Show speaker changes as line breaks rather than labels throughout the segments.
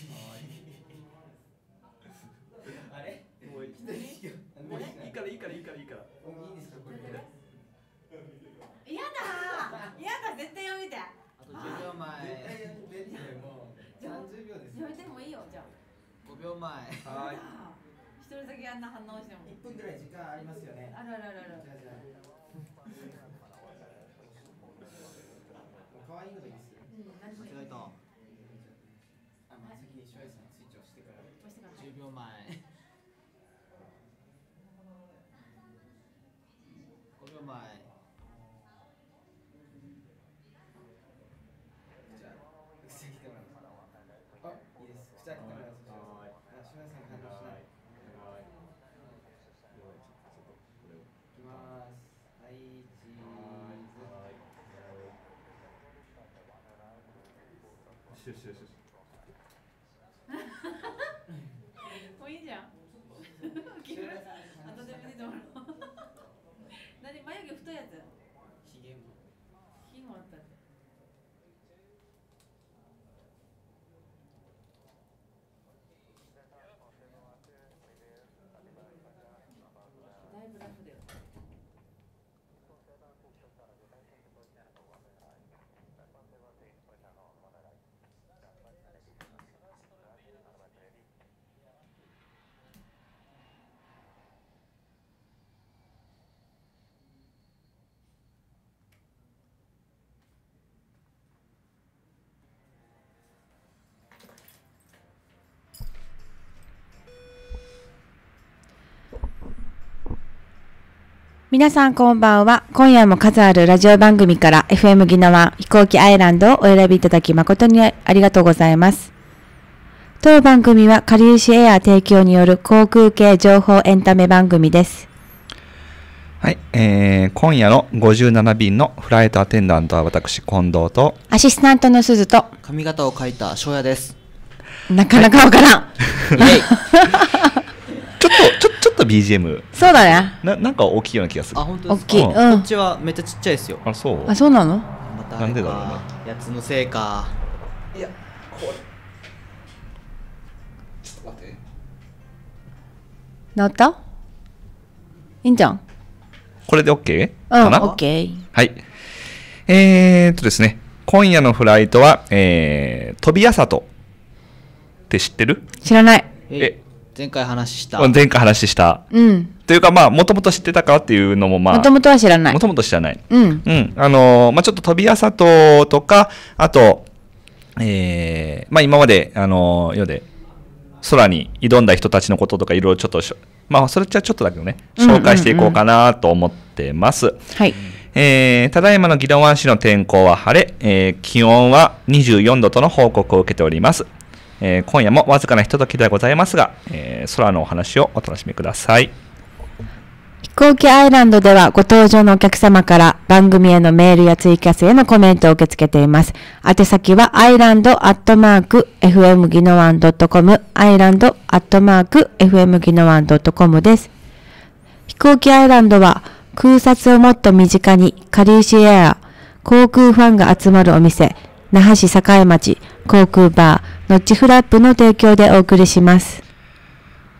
い。あれもういきなり。もういいからいいからいいからいいからいいですかこれ嫌だ
嫌だ絶対やめてあと10秒前絶対やめてもう30秒ですやめてもいいよじゃあ
5秒前はい
一人だけあんな反応しても1分ぐらい
時間ありますよねあ
るあるあるあるじゃじゃ可愛いのがいい皆さんこんばんは。今夜も数あるラジオ番組から FM ギノワ飛行機アイランドをお選びいただき誠にありがとうございます。当番組はかりゆしエア提供による航空系情報エンタメ番組です。
はい、えー、今夜の57便のフライトアテンダントは私、近藤と、
アシスタントの鈴と、
髪型を描いた翔也です。なかなかわからん。はい、ちょっとちょちょっと BGM そうだねななんか大きいような気がするあ本当ですか大きいうんこっちはめっちゃちっちゃいですよあそうあそうなのまたなんでだろうなやつのせいかいや
これちょっと待って
なったいいんじゃん
これで OK? かな、うん、OK はいえー、っとですね今夜のフライトは、えー、飛びさと。って知ってる
知らないえ前回話した。前
回話した。うん。というか、まあ、もともと知ってたかっていうのも、まあ。もともとは知らない。もともと知らない。うん。うん。あのー、まあ、ちょっと飛びさととか、あと、ええー、まあ、今まで、あのー、世で、空に挑んだ人たちのこととか、いろいろちょっとまあ、それじゃちょっとだけどね、紹介していこうかなと思ってます。はい。えー、ただいまの宜野湾市の天候は晴れ、えー、気温は24度との報告を受けております。えー、今夜もわずかなひとときではございますが、えー、空のお話をお楽しみください。
飛行機アイランドではご登場のお客様から番組へのメールやツイキャスへのコメントを受け付けています。宛先はアイランドアットマーク FM g ノワンドットコム、アイランドアットマーク FM ギノワンドットコムです。飛行機アイランドは空撮をもっと身近にカリウシエア、航空ファンが集まるお店、那覇市栄町、航空バー、ノッチフラップの提供でお送りします。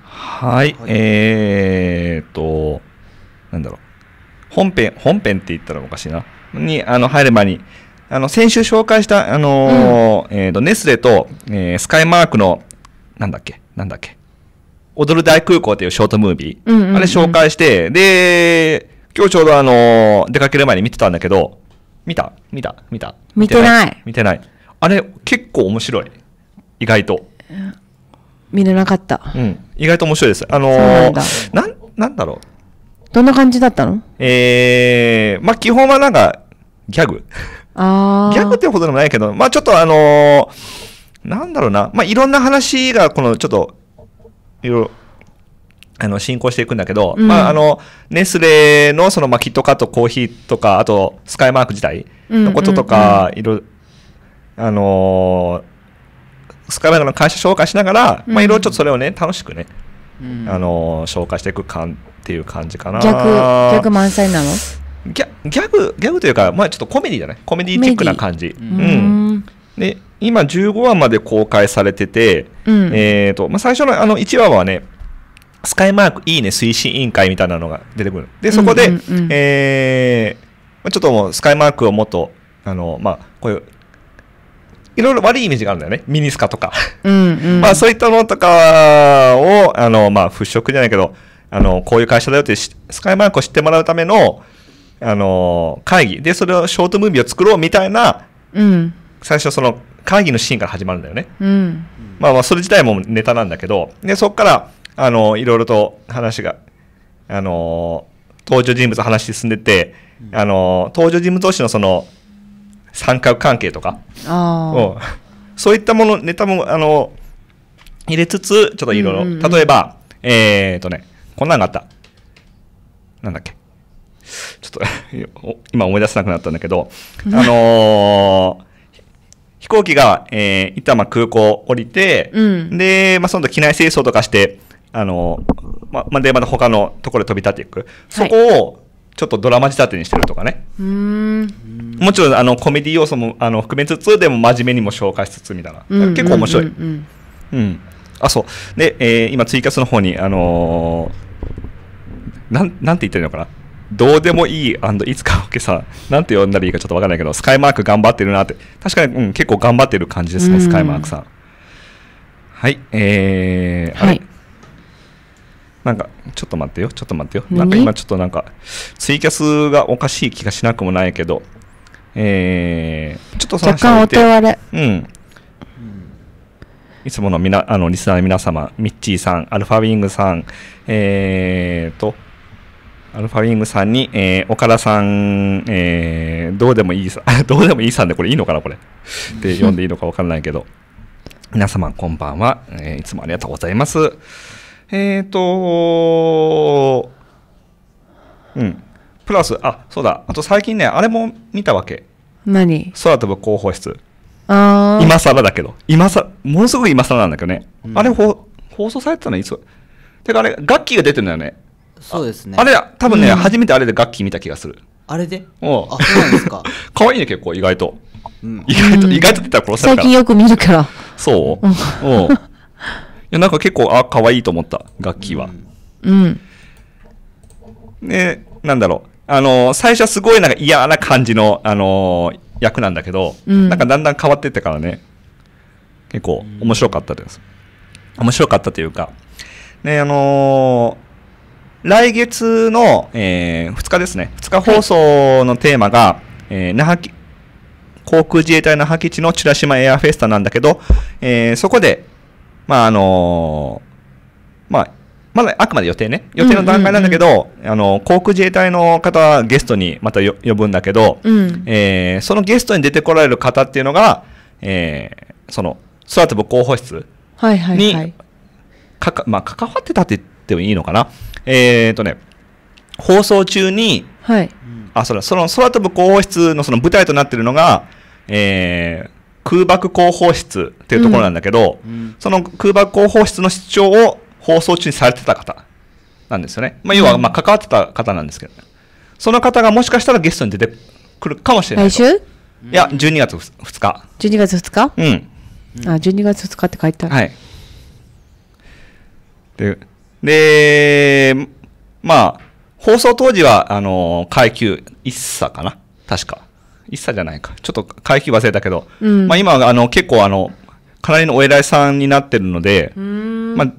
はい、えーと、なんだろう。本編、本編って言ったらおかしいな。に、あの、入る前に、あの、先週紹介した、あのーうん、えっ、と、ネスレと、えー、スカイマークの、なんだっけ、なんだっけ、踊る大空港というショートムービー、あれ紹介して、で、今日ちょうどあのー、出かける前に見てたんだけど、見た見た見た見てない見てない。あれ、結構面白い。意外と。
見れなかった。うん。
意外と面白いです。あのー、なんなんだろ
う。どんな感じだったの
ええー、まあ、基本はなんか、ギャグ。
ああ。ギ
ャグってほどでもないけど、まあ、ちょっとあのー、なんだろうな。まあ、いろんな話が、この、ちょっと、いろいろ、あの、進行していくんだけど、うん、まあ、あの、ネスレの、その、まあ、キットカットコーヒーとか、あと、スカイマーク自体のこととか、いろ、あのースカイバンクの会社紹介しながら、まあ、いろいろちょっとそれをね、楽しくね、うん、あの紹介していく感っていう感じかな。逆、逆
満載なのギャギャ
グ、ギャグというか、まあ、ちょっとコメディじゃないコメディチックな感じ。うん。で、今15話まで公開されてて、うん、えっ、と、まあ、最初のあの1話はね、スカイマークいいね推進委員会みたいなのが出てくる。で、そこで、えちょっともうスカイマークをもっと、あの、まあ、こういういろいろ悪いイメージがあるんだよね。ミニスカとか。
うんうん、まあそ
ういったものとかを、あの、まあ払拭じゃないけど、あの、こういう会社だよってスカイマークを知ってもらうための、あの、会議。で、それをショートムービーを作ろうみたいな、うん、最初その会議のシーンから始まるんだよね。うん、まあまあそれ自体もネタなんだけど、で、そこから、あの、いろいろと話が、あの、登場人物話進んでて、あの、登場人物同士のその、三角関係とか、
あ
そういったものネタもあの入れつつちょっといろいろ、例えばえっ、ー、とねこんなんがあったなんだっけちょっと 今思い出せなくなったんだけどあのー飛行機が、えー、た間空港降りて、うん、で、まあ、その時、機内清掃とかして、あの、ま、ま、で、また他のところで飛び立っていく。そこを、はい、ちょっとドラマ仕立てにしてるとかねもちろんあのコメディ要素もあの含めつつでも真面目にも紹介しつつみたいな
結構面白い、うん、うんうん、
あそうで、えー、今ツイキャスの方にあのー、なんなんて言ってるのかなどうでもいいいつかわけさなんて呼んだらいいかちょっとわかんないけどスカイマーク頑張ってるなって確かに、うん、結構頑張ってる感じですね、スカイマークさんはいえー、はいなんか、ちょっと待ってよ、ちょっと待ってよ。なんか今ちょっとなんか、ツイキャスがおかしい気がしなくもないけど、えー、ちょっとその若干お手割れ。うん。いつものみなあのリスナーの皆様、ミッチーさん、アルファウィングさん、えーと、アルファウィングさんに、えー、岡田さん、えー、どうでもいいさ、どうでもいいさんでこれいいのかな、これ。で、読んでいいのかわかんないけど、皆様こんばんは、えー、いつもありがとうございます。えっ、ー、とうん。プラス、あ、そうだ。あと最近ね、あれも見たわけ。何空飛ぶ広報室。
あ今更
だけど。今さものすごい今更なんだけどね。うん、あれ放送されてたのいつてかあれ、楽器が出てるんだよね。そうですね。あれ、多分ね、うん、初めてあれで楽器見た気がする。あれでおあ、そうなんですか。可愛いね、結構、意外と。うん、意外と、意外と出たら殺された。最近
よく見るから。
そう、うん、やなんか結構あ可愛いと思った楽器は、うんねなんだろうあの最初はすごいなんか嫌な感じの、あの役なんだけど、うん、なんかだんだん変わってってからね結構面白かったです面白かったというかねあのー、来月の、えー、2日ですね2日放送のテーマが、はい、えー、那覇航空自衛隊那覇基地のラらマエアフェスタなんだけど、えー、そこでまああのー、まあ、まだあくまで予定ね。予定の段階なんだけど、うんうんうん、あの、航空自衛隊の方ゲストにまた呼ぶんだけど、うん、えー、そのゲストに出てこられる方っていうのが、えー、その、空飛ぶ広報室に、
はいはいはい、
かか、まあ、関わってたって言ってもいいのかな。えっ、ー、とね、放送中に、はい。あ、それその空飛ぶ広報室のその舞台となってるのが、えー、空爆広報室っていうところなんだけど、うん、その空爆広報室の室長を放送中にされてた方なんですよね、まあ、要はまあ関わってた方なんですけど、その方がもしかしたらゲストに出てくるかもしれない来週いや12月2日
12月2日うんあ12月2日って書いてあるはい
ででまあ放送当時はあの階級1差かな確か一茶じゃないか。ちょっと会費忘れたけど、うん、まあ今、あの、結構あの、かなりのお偉いさんになってるので、
まあ、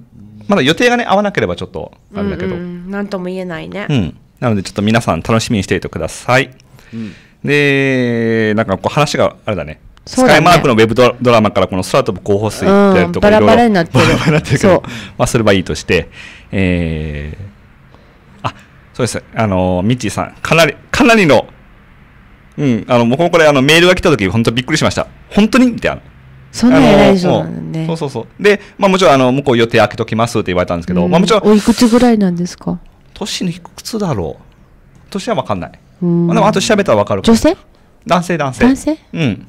まだ予定がね、合わなければちょっと、
あれだけど。うんうん、なんとも言えないね。うん。
なので、ちょっと皆さん楽しみにしていてください。うん、で、なんかこう話があれだね。スカイマークのウェブドラマからこの空飛ぶ候補水ってやるとか、うん、バラバラになってる。バラバラになってるけど、まあすればいいとして、えー、あ、そうです。あの、ミッチーさん、かなり、かなりのうん。あの、僕もこれ、あの、メールが来た時、本当びっくりしました。本当にみたいな。そんな偉い人なんでそうそうそう。で、まあもちろん、あの、向こう予定開けときますって言われたんですけど、うん、まあもちろん。おいくつ
ぐらいなんですか年のいく
つだろう年はわかんない。うん。でも、あと調べたらわかる女性男性、男性。男性うん。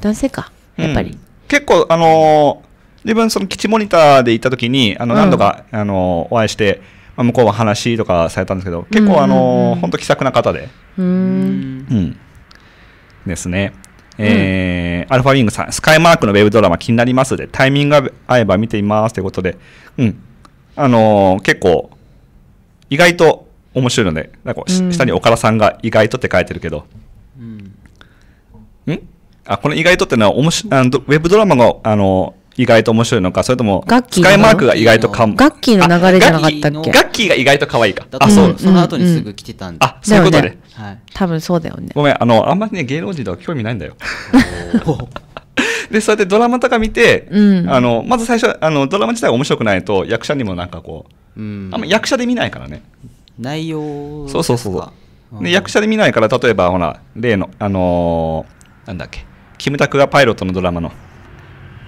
男性か。やっぱり。
うん、結構、あのー、自分、その基地モニターで行った時に、あの、何度か、うん、あのー、お会いして、まあ、向こうは話とかされたんですけど結構あの本当気さくな方で
うん
ですねえー、うん、アルファリングさん、スカイマークのウェブドラマ気になりますで、タイミングが合えば見ていますということで、うん、あのー、結構、意外と面白いので、なんか、下に岡田さんが意外とって書いてるけど、うん、んあこの意外とってのはおもしあのウェブドラマがあの意外と面白いのか、それとも、ガッキースカイマークが意外とかも。ガッ
キーの流れじゃなかったっけガッ
キーが意外と可愛いか。あ、そう。その後にすぐ来てたんで。あ、そういうことで。
はい。多分そうだよね。
ごめん、あの、あんまりね、芸能人とか興味ないんだよ。で、そうやってドラマとか見て、うん、あの、まず最初、あの、ドラマ自体面白くないと、役者にもなんかこう、うん、あんま役者で見ないからね。
内容
そうそうそう。で役者で見ないから例えばほら例のあのなんだっけキムタクがパイロットのドラマの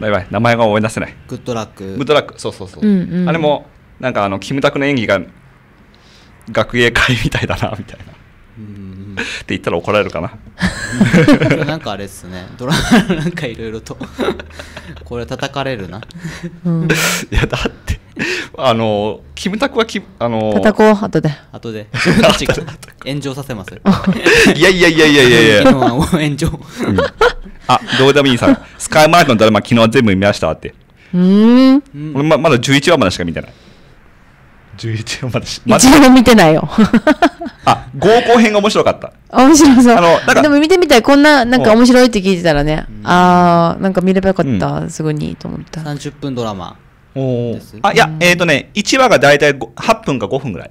バイバイ名前が思い出せないグッドラックグッドラックそうそうそう、うんうん、あれもなんかあのキムタクの演技が学芸会みたいだなみたいな、うん、って言ったら怒られるかななんかあれっすねドラマ なん
かいろいろとこれ叩かれるな、うん、いやだって あのキムタクはきあの叩こう後で後で 炎上させます いやいやいやいやいやいや炎上、うん、あどうでもいいさ
スカイマークのドラマ昨日全部見ましたって
うん
俺ままだ11話までしか見てない11話までし一度
も見てないよ
あ合コン編が面白かった
面白そうあのなんかでも見てみたいこんななんか面白いって聞いてたらね、あああんか見ればよかった、うん、すぐにと思った
30分ドラマ
です
あいやえっ、ー、とね1
話が大体8分か5分ぐらい、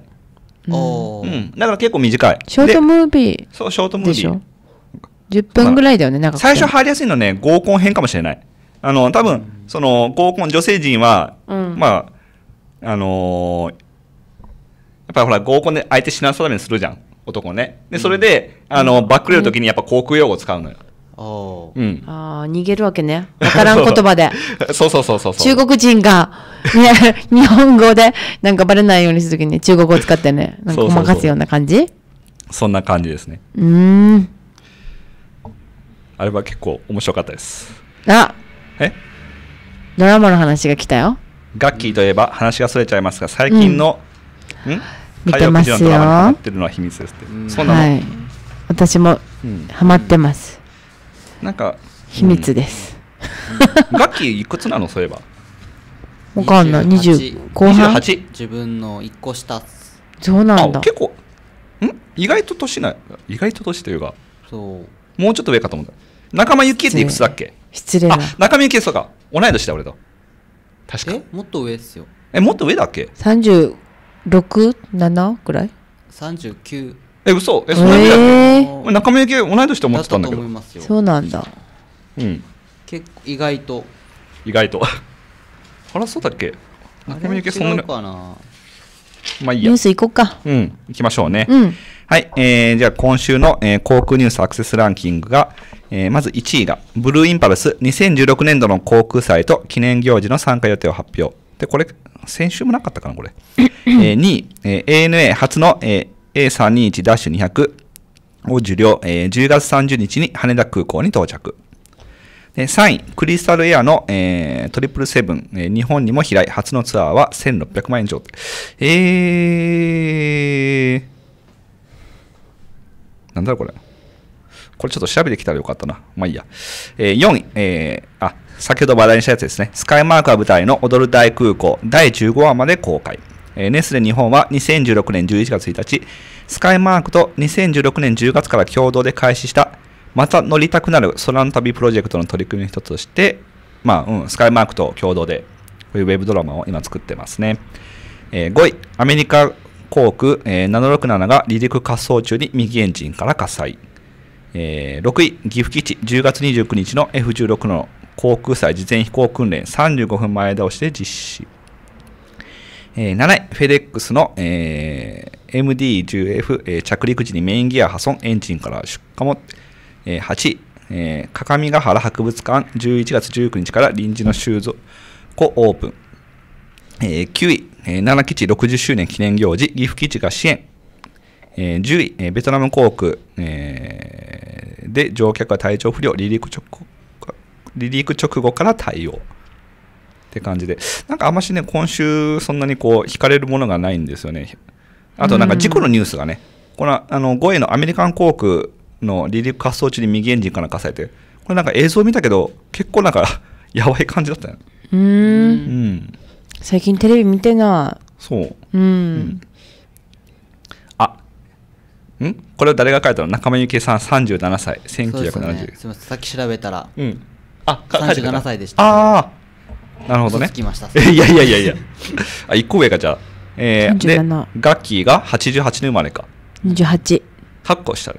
うん、だから結構短いショートムービーそうショートムービー
10分ぐらいだよねなんか最初
入りやすいのね合コン編かもしれないあの多分その合コン女性陣は、うん、まああのー、やっぱりほら合コンで相手しなそうだにするじゃん男ねでそれで、うん、あのバックれる時にやっぱ航空用語使うのよ、うんう
ん、
あ逃げるわけね。わからん言葉で。
そうそうそうそう中
国人が、ね、日本語で、なんかバレないようにするときに中国語を使ってね、なんかごまかすような感じ
そんな感じですね。
うん。
あれは結構面白かったです。あえ
ドラマの話が来たよ。
ガッキーといえば話がそれちゃいますが、最近の、うん、ん見てますよ。ハマってるのは秘密ですって。そなの、はい、
私もハマってます。うんなんか秘密です、ガキ
楽器いくつなの そういえば
わかんない2十後半
自分の一個下
そうなんだ結
構ん意外と年ない意外と年というかそうもうちょっと上かと思う。仲間由紀恵っていくつだっけ失礼な仲間由紀恵そうか
同い年だ俺と確かもっと上ですよえもっと上だっけ
?36?7 ぐらい
?39 え嘘えそんなに、だえー、中身ゆけ同い年と思ってたんだけどそうなんだうん結構意外と意外とあらそうだっけ中身ゆけそんなに。
まあいいや。ニュース行こうか。うん。行きましょうね。うん、はい。えー、じゃあ今週の、えー、航空ニュースアクセスランキングが、えー、まず1位が、ブルーインパルス2016年度の航空祭と記念行事の参加予定を発表。で、これ、先週もなかったかな、これ。
えー、
2位、えー、ANA 初の、え A321-200 を受領、えー、10月30日に羽田空港に到着。で3位、クリスタルエアの、えー、トリプルセブン、えー、日本にも飛来、初のツアーは1600万円上。えー、なんだろこれ。これちょっと調べてきたらよかったな。まあいいや。えー、4位、えー、あ、先ほど話題にしたやつですね。スカイマークは舞台の踊る大空港、第15話まで公開。ネスレ日本は2016年11月1日、スカイマークと2016年10月から共同で開始した、また乗りたくなる空の旅プロジェクトの取り組みの一つとして、まあ、うん、スカイマークと共同で、こういうウェブドラマを今作ってますね。えー、5位、アメリカ航空、えー、767が離陸滑走中に右エンジンから火災。えー、6位、岐阜基地、10月29日の F16 の航空祭事前飛行訓練35分前倒しで実施。えー、7位、フェデックスの、えー、MD10F、えー、着陸時にメインギア破損、エンジンから出荷も、えー、8位、えー、各務原博物館、11月19日から臨時の収蔵庫オープン。えー、9位、えー、7基地60周年記念行事、岐阜基地が支援。えー、10位、えー、ベトナム航空、えー、で乗客は体調不良、離陸直後離陸直後から対応。って感じで、なんかあんましね、今週、そんなにこう、引かれるものがないんですよね。あと、なんか事故のニュースがね、このあの5位のアメリカン航空の離陸滑走中に右エンジンから火されて、これなんか映像見たけど、結構なんか やばい感じだったよ。
うんうん。最近テレビ見てない。そう。うん、うん
んこれは誰が書いたの中間由紀恵さん37歳1970、ね、
すみませんさっき調べたら、うん、あ37歳でしたああなる
ほどね。つきました。いやいやいやいや。あ、一個上がじゃあ。えー、で、ガッキーが88年生まれか。28。8個したね。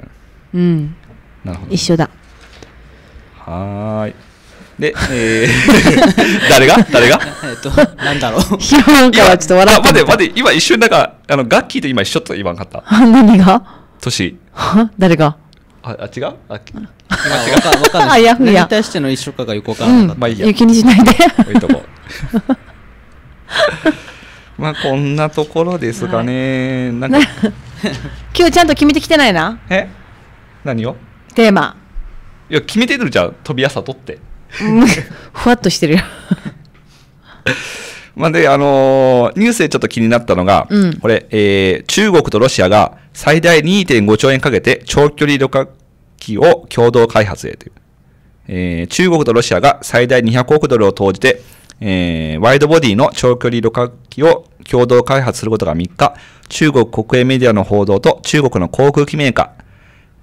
うん。なるほど、一緒だ。
はい。で、えー、誰が誰が えっと、なんだろう。ひンかはちょっと笑って。待って待って、今一瞬なんかあの、ガッキーと今一緒と言わんかった。何が年。誰がああ違うか、かんあああヤフやに対しての一緒かがよくわからなかった、うん、まあいいや気にしな
いで
置いとこ
まあこんなところですかね、はい、なんか
今日ちゃんと決めてきてないな
え何をテーマいや決めてるじゃん飛びさとって
ふわっとしてるよ
まあ、で、あのー、ニュースでちょっと気になったのが、うん、これ、えー、中国とロシアが最大2.5兆円かけて長距離旅客機を共同開発へという。えー、中国とロシアが最大200億ドルを投じて、えー、ワイドボディの長距離旅客機を共同開発することが3日、中国国営メディアの報道と中国の航空機メーカ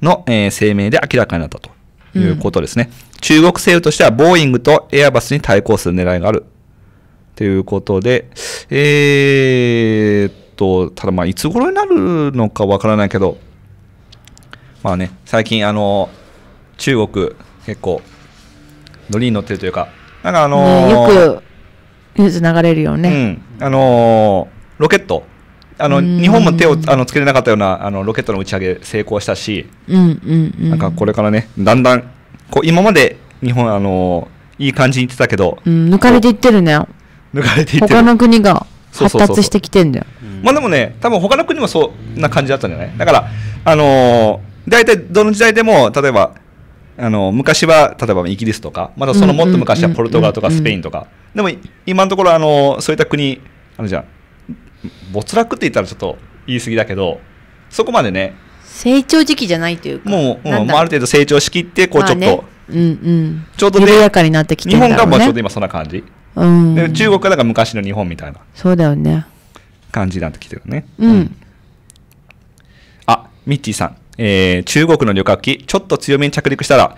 ーの、えー、声明で明らかになったということですね。うん、中国政府としてはボーイングとエアバスに対抗する狙いがあるということで、えー、と、ただまあ、いつ頃になるのかわからないけど、まあね、最近、あの、中国、結構、乗りに乗ってるというか、なんかあのーね、よ
く、ニュース流れるよね。
うん、あのー、ロケット。あの日本も手をあのつけれなかったようなあのロケットの打ち上げ成功したし、
うんうん、
なんかこれからねだんだんこう今まで日本あのいい感じにいってたけど、
うん、抜かれていってるね
抜かれていて他の
国が発達してきてんだよ
まあでもね多分他の国もそんな感じだったんじゃないだからあのー、大体どの時代でも例えばあの昔は例えばイギリスとかまだそのもっと昔はポルトガルとかスペインとかでも今のところあのそういった国あのじゃ没落って言ったらちょっと言い過ぎだけどそこまでね
成長時期じゃないというかも
う,、うん、もうある程度成長しきってこうちょっと、ね
うんうん、ちょうどね日本がまあちょうど
今そんな感じ
うん、で中
国だから昔の日本みたいな
そうだよね
感じになってきてるね、うん、うん、あミッチーさん、えー、中国の旅客機ちょっと強めに着陸したら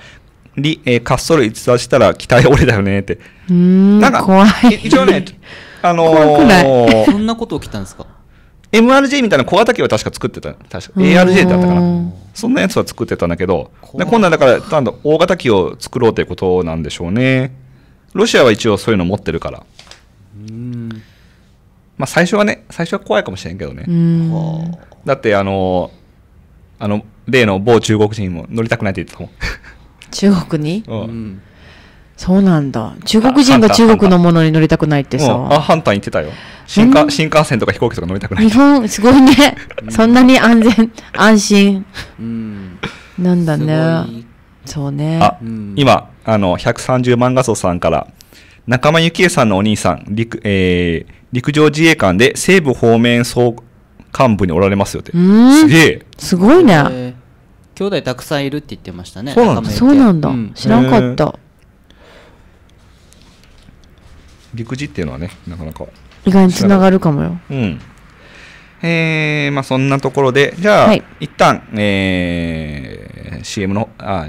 り、えー、滑走路逸脱したら機体折れだよねってうんなんか怖い一応ね あのー、そんなこと起きたんですか MRJ みたいな小型機は確か作ってた確か ARJ だったかなそんなやつは作ってたんだけどんなんだから大型機を作ろうということなんでしょうねロシアは一応そういうの持ってるから。まあ、最初はね、最初は怖いかもしれんけどね。だって、あの、あの、例の某中国人も乗りたくないって言ってたもん。中国に、うん、
そうなんだ。中国人が中国のものに乗りたくないってさ。
あ、ハンター言ってたよ。新幹新幹線とか飛行機とか乗りたくない。日
本、すごいね。そんなに安全、安心。うん、なんだね。そうね。あ、
今、あの、130万画素さんから、仲間由紀恵さんのお兄さん、陸、えー、陸上自衛官で西部方面総幹部におられますよって。すげえ。すごいね。
兄弟たくさんいるって言ってましたね。
そうなんだ。そうなんだ。うん、知らんかった。陸自っていうのはね、なかなか。
意外につながるかもよ。うん。
えー、まあそんなところで、じゃあ、はい、一旦、えー、CM の、あ、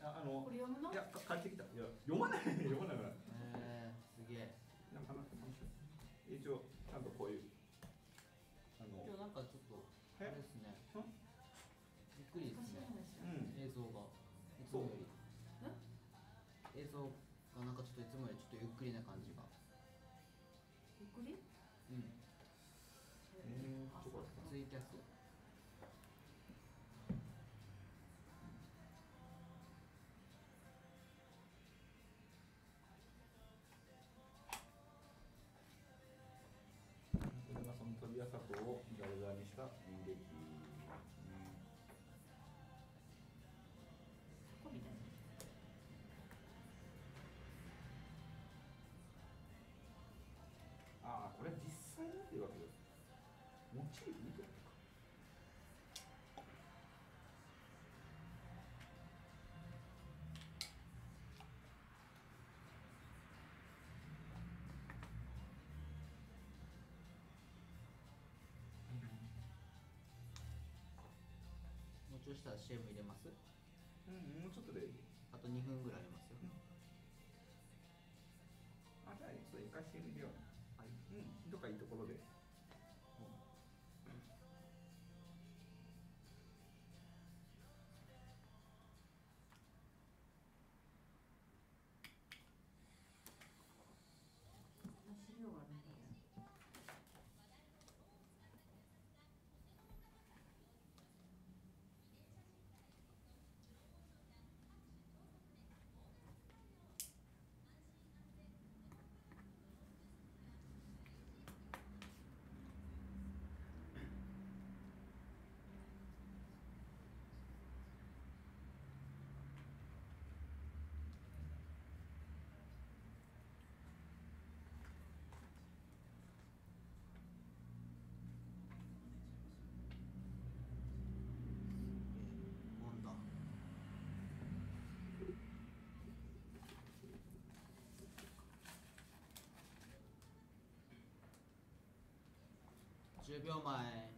あのこれ読むのいや借りてきたいや読まない 読まないへえー、すげえなんかな
一応ちゃんとこういうあの今日なんかちょっとあれ
ってうわけですもち見てるか
もうちょしたら CM 入れますうんもうちょっとであと2分ぐらいありますよ、うん、あじゃあ一回 CM 入れよう
どっかいいところで
直接不要买。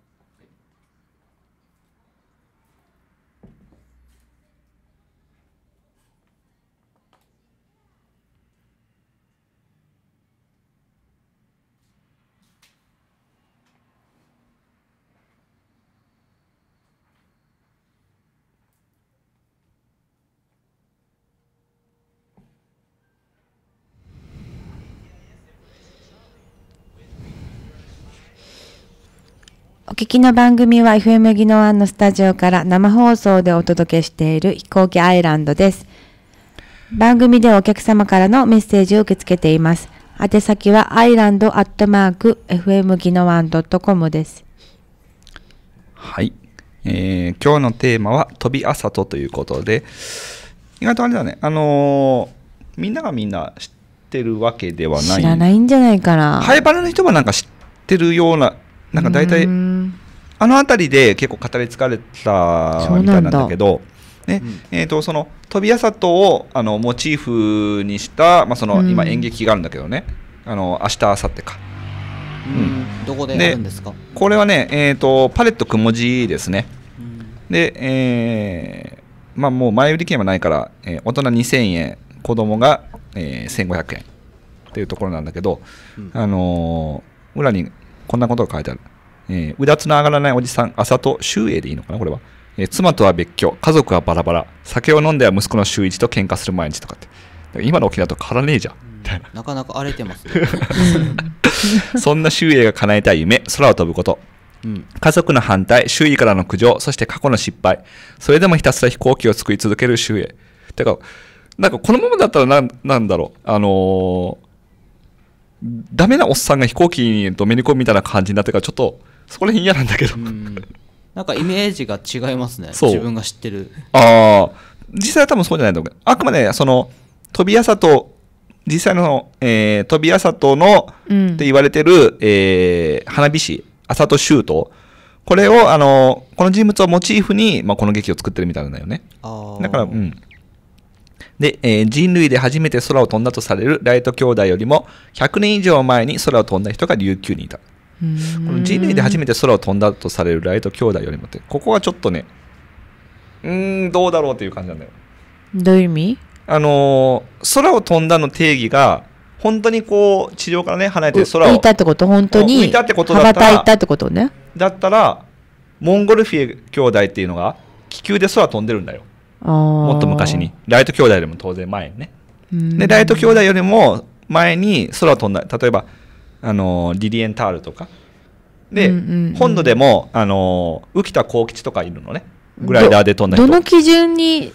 お聞きの番組は FM 技能湾のスタジオから生放送でお届けしている飛行機アイランドです。番組ではお客様からのメッセージを受け付けています。宛先はアイランドアットマーク FM 技能湾 .com です。
はい、えー。今日のテーマは飛びあさとということで、意外とあれだね、あのー、みんながみんな知ってるわけではない。知らない
んじゃないかな。ハイバル
の人はなんか知ってるようななんか大体あの辺りで結構語り疲れたみたいなんだけどね、うん、えーと、その飛び朝とをあのモチーフにした、まあ、その、今演劇があるんだけどねあの明日明後日か、
うん、どこでやるんですか
これはね、えーと、パレットくもじですね、で、えー、まあ、もう前売り券はないから、えー、大人2000円子供が、えー、1500円っていうところなんだけど、あのー、裏にこんなことが書いてある。えー、うだつの上がらないおじさん、朝と、周英でいいのかなこれは。えー、妻とは別居、家族はバラバラ、酒を飲んでは息子の周一と喧嘩する毎日とかって。今の沖縄と変わらねえじゃん。う
ん、なかなか荒れてます、ね、
そんな周囲が叶えたい夢、空を飛ぶこと。うん、家族の反対、周囲からの苦情、そして過去の失敗。それでもひたすら飛行機を作り続ける周囲。てか、なんかこのままだったらなんなんだろう。あのーダメなおっさんが飛行機にドめり込むみたいな感じになってからちょっと
そこら辺嫌なんだけど、なんかイメージが違いますね自分が知ってる
ああ実際は多分そうじゃないと思うあくまでその飛びやさと実際の、えー、飛びやさとの、うん、って言われてる、えー、花火師あさとート。これをあのこの人物をモチーフに、まあ、この劇を作ってるみたいなんだよねだからうんで、えー、人類で初めて空を飛んだとされるライト兄弟よりも100年以上前に空を飛んだ人が琉球にいた。この人類で初めて空を飛んだとされるライト兄弟よりもって、ここはちょっとね、うん、どうだろうっていう感じなんだよ。どういう意味あのー、空を飛んだの定義が、本当にこう、地上からね、離れて空を。浮いたって
こと、本当に。浮いたってことだったら。羽ばたいたってことね。
だったら、モンゴルフィエ兄弟っていうのが、気球で空飛んでるんだよ。
もっと昔
にライト兄弟よりも当然前にねでライト兄弟よりも前に空飛んだ例えばあのリリエンタールとかで、本土でもあの浮田幸吉とかいるのねグライダーで飛んだ人ど
の基準に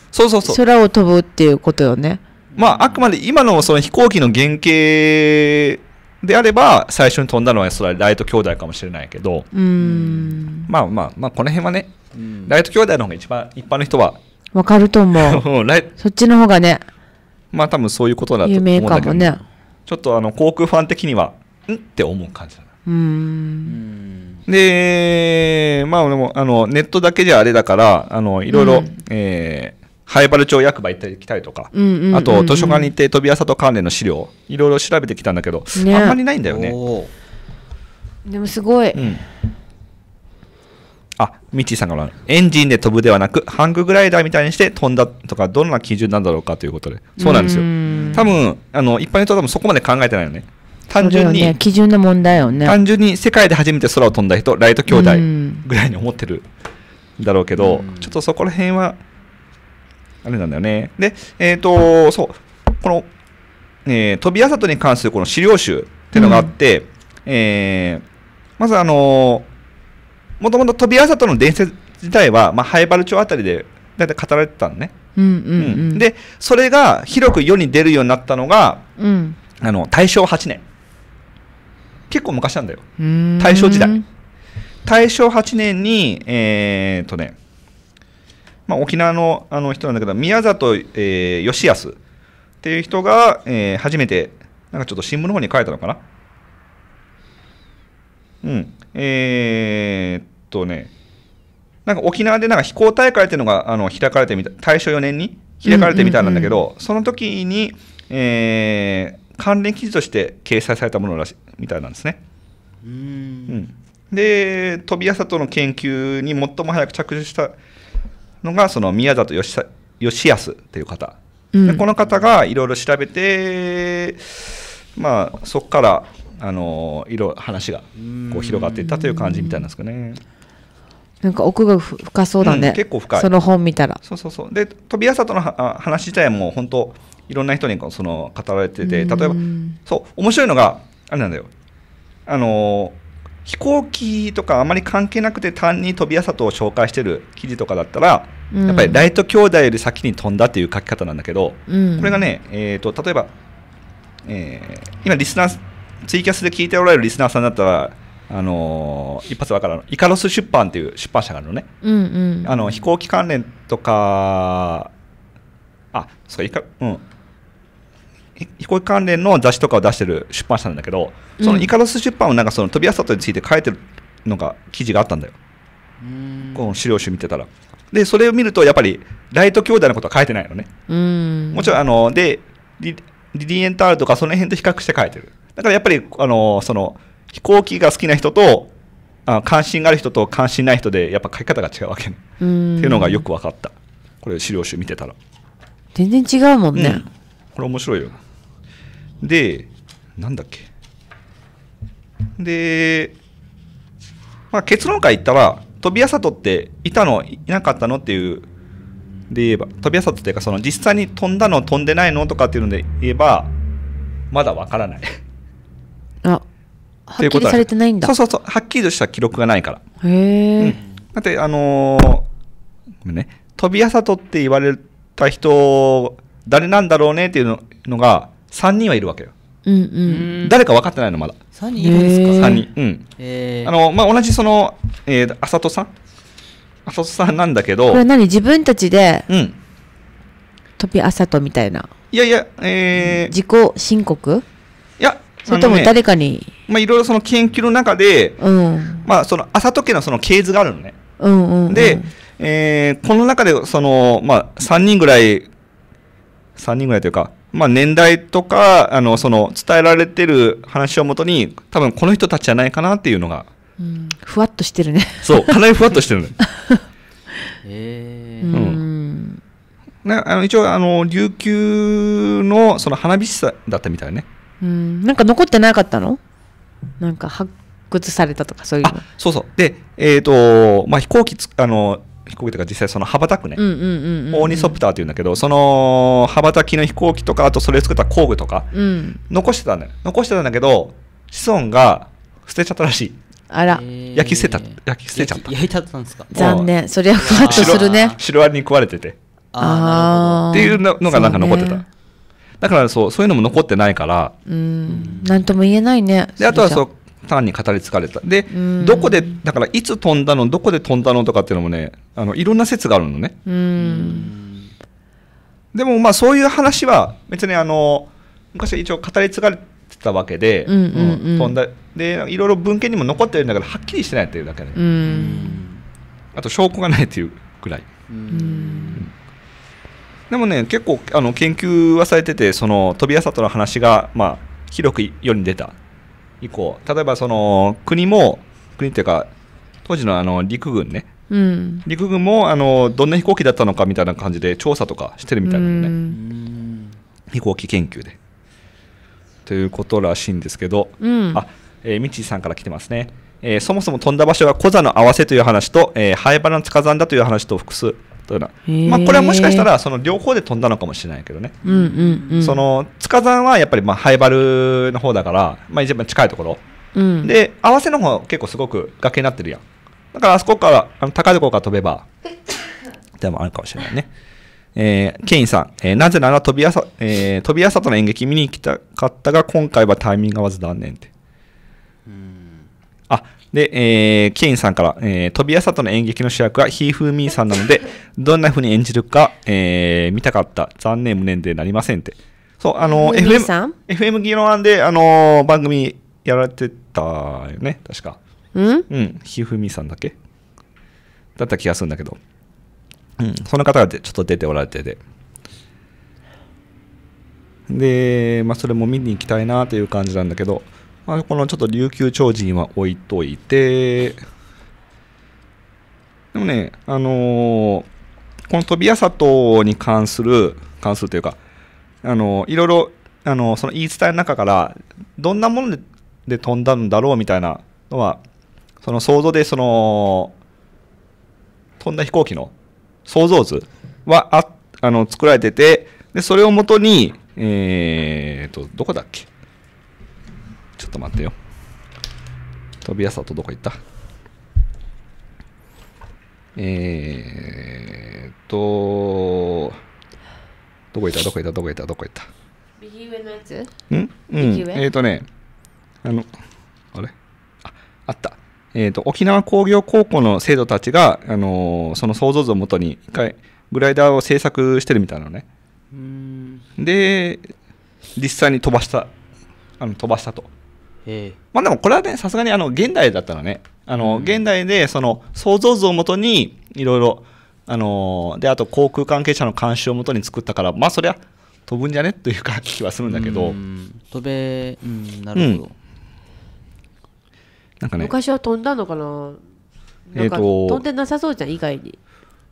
空を飛ぶっていうことよね
まああくまで今のその飛行機の原型であれば最初に飛んだのはそれはライト兄弟かもしれないけど
ま
あまあまあこの辺はね、ライト兄弟の方が一番一般の人は
わかると思う そっちの方がね
まあ多分そういうことだと思うんだけど有名かもねちょっとあの航空ファン的にはんって思う感じ
だうん
でまあでもあのネットだけじゃあれだからあのいろいろ、うん、えー、灰原町役場行ってきたりとか、あと図書館に行って飛び朝と関連の資料いろいろ調べてきたんだけど、ね、あんまりないんだよね
でもすごい、う
ん、あ、ミッチーさんからエンジンで飛ぶではなく、ハンググライダーみたいにして飛んだとか、どんな基準なんだろうかということで、そうなんですよ。多分あの一般の人は多分そこまで考えてないよね。
単純に、ね、基準の問題よね。
単純に世界で初めて空を飛んだ人、ライト兄弟ぐらいに思ってるんだろうけど、ちょっとそこら辺は、あれなんだよね。で、えっ、ー、と、そう、この、えー、飛びあさとに関するこの資料集っていうのがあって、うん、えー、まずあのーもともと飛び朝との伝説自体は、まあ、ハイバル町あたりでだたい語られてたのね、でそれが広く世に出るようになったのが、うん、あの大正8年結構昔なんだよ大正時代大正8年にえー、っとね、まあ、沖縄のあの人なんだけど宮里、えー、義康っていう人が、えー、初めてなんかちょっと新聞の方に書いたのかなうん、えー、っとね、なんか沖縄でなんか飛行大会っていうのがあの開かれてみた、大正4年に開かれてみたんだけど、うんうんうん、その時に、えー、関連記事として掲載されたものらしみたいなんですね。うん、うん、で飛びとの研究に最も早く着手したのがその宮里義義康という方、でこの方がいろいろ調べて、まあ、そこからあの色話がこう広がっていったという感じみたいなんですかね。
なんか奥が深そうだね、うん、結構深いその本見たらそうそうそ
うで飛び朝との話自体も本当いろんな人にその語られてて例えばそう面白いのがあれなんだよあの飛行機とかあまり関係なくて単に飛び朝とを紹介してる記事とかだったら、うん、やっぱりライト兄弟より先に飛んだっていう書き方なんだけど、うん、これがね、えーと、と例えば、えー、今リスナーツイキャスで聞いておられるリスナーさんだったら、あのー、一発分からんイカロス出版っていう出版社があるのね、
うんうん、あの飛
行機関連とかあそうかイカうん飛行機関連の雑誌とかを出してる出版社なんだけどそのイカロス出版をなんかその飛び朝とについて書いてるのが記事があったんだよ、うん、この資料集見てたらでそれを見るとやっぱりライト兄弟のことは書いてないのね、
うん、もち
ろんあのでリリエンタールとかその辺と比較して書いてるだからやっぱり、あの、その、飛行機が好きな人と、あ関心がある人と関心ない人で、やっぱ書き方が違うわけ、ね、
っていうのがよ
く分かった。これ資料集見てたら。
全然違うもんね。うん、
これ面白いよ。で、なんだっけ。で、まあ、結論から言ったら、飛びさ里っていたの、いなかったのっていう、で言えば、飛びさ里っていうか、その実際に飛んだの、飛んでないのとかっていうので言えば、まだわからない。あはっきりされてないんだそうそうそうはっきりとした記録がないから
へえ、うん、
だってあのー、ごめんね飛びあさとって言われた人誰なんだろうねっていうのが3人はいるわけよ
うんうん、誰
か分かってないのまだ3人いるんですか3人うんあのまあ同じそのえー、さとさんあさとさんなんだけどこれ
何自分たちで飛びあさとみたいな
いやいやえー、自己申告それとも誰かに、ね、まあ、いろいろその研究の中で、うん、まあ、その朝時計のその系図があるのね。
うんうんうん、で、
えー、この中で、その、まあ、3人ぐらい、3人ぐらいというか、まあ、年代とか、あの、その、伝えられてる話をもとに、多分この人たちじゃないかなっていうのが。う
ん、ふわっとしてるね。そう、かなりふわっとしてるの。へ
え
ー、うん。ね、あの一応、あの、琉球の、その、花火師さんだったみたいね。
うん、なんか残ってなかったのなんか発掘されたとかそういうの
そうそうでえっ、ー、とまあ飛行機つあの飛行機とか実際その羽ばたくねオ
ーニソ
プターっていうんだけどその羽ばたきの飛行機とかあとそれ作った工具とか、うん、残してたんだよ残してたんだけど子孫が捨てちゃったらしい
あら焼き捨
てた焼き捨てちゃった焼いたったんですか残念それはふわっとするねシロアリに食われててああっていうのがなんか残ってた、ね、だからそうそういうのも残ってないから
うん何とも言えないねであとはそ
う単に語り継がれたでどこでだからいつ飛んだのどこで飛んだのとかっていうのもねあのいろんな説があるのねうんでもまあそういう話は別にあの昔一応語り継がれてたわけで、うん飛んだでいろいろ文献にも残ってるんだけどはっきりしてないっていうだけで、あと証拠がないっていうぐらい。うんでもね結構あの研究はされててその飛び朝との話が、まあ、広く世に出た以降例えばその国も国っていうか当時のあの陸軍ね、うん、陸軍もあのどんな飛行機だったのかみたいな感じで調査とかしてるみたいな
ね、うん、
飛行機研究で。ということらしいんですけど、うん、あ、えー、みちさんから来てますね。えー、そもそも飛んだ場所がコザの合わせという話と、えー、灰原の塚山だという話と複数というまあ、これはもしかしたらその両方で飛んだのかもしれないけどね、
うんうんうん、そ
の塚山はやっぱりまあハイバルの方だから、まあ、一番近いところ、うん、で合わせの方結構すごく崖になってるやんだからあそこからあの高いところから飛べばでもあるかもしれないね。えー、ケインさん、えー、なぜなら飛びやさ、えー、飛びやさとの演劇見に行きたかったが、今回はタイミングがわず断念って。あ、で、えー、ケインさんから、えー、飛び屋里の演劇の主役はヒーフーミーさんなので、どんな風に演じるか、えー、見たかった。残念無念でなりませんって。そう、あの、FM、FM 議論案で、あの番組やられてたよね、確か。んうん、ひふみさんだけだった気がするんだけど。うん、その方がちょっと出ておられてて。で、まあ、それも見に行きたいなという感じなんだけど、まあ、このちょっと琉球超人は置いといて、でもね、あのー、この飛びさとに関する、関するというか、あのー、いろいろ、あのー、その言い伝えの中から、どんなものでで飛んだんだろうみたいなのは、その想像で、その、飛んだ飛行機の想像図はああの作られてて、でそれをもとに、えーと、どこだっけちょっと待ってよ飛びやさとどこ行ったえーっとどこ行ったどこ行ったどこ行ったどこ行った
右上のやつうんうんえーっ
とねあのあれああったえーと、と沖縄工業高校の生徒たちが、あのー、その想像図をもとに一回グライダーを制作してるみたいなのねで実際に飛ばしたあの飛ばしたとえまあでもこれはねさすがにあの現代だったらねあの、現代でその想像図をもとにいろいろあのー、であと航空関係者の監視をもとに作ったからまあそりゃ飛ぶんじゃねと
いうか気はするんだけど飛べうんなるほど、うん、
なんかね昔は飛んだのかな
えー、と飛ん
でなさそうじゃん以外に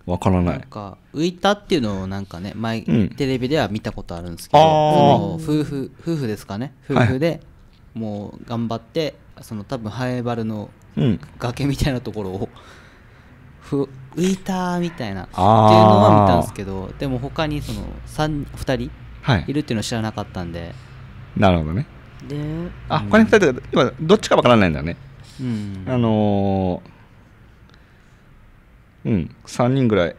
わからない浮いたっていうのをなんかね前、うん、テレビでは見たことあるんですけど夫婦夫婦ですかね夫婦で、はいもう頑張ってその多分ハエバルの崖みたいなところを、ふ浮いたみたいなっていうのは見たんですけどでも他にその2人いるっていうのは知らなかったんで、はい、なるほどねであ、うん、他に2
人って今どっちか
わからないんだね、うん、
あのー、うん3人ぐらい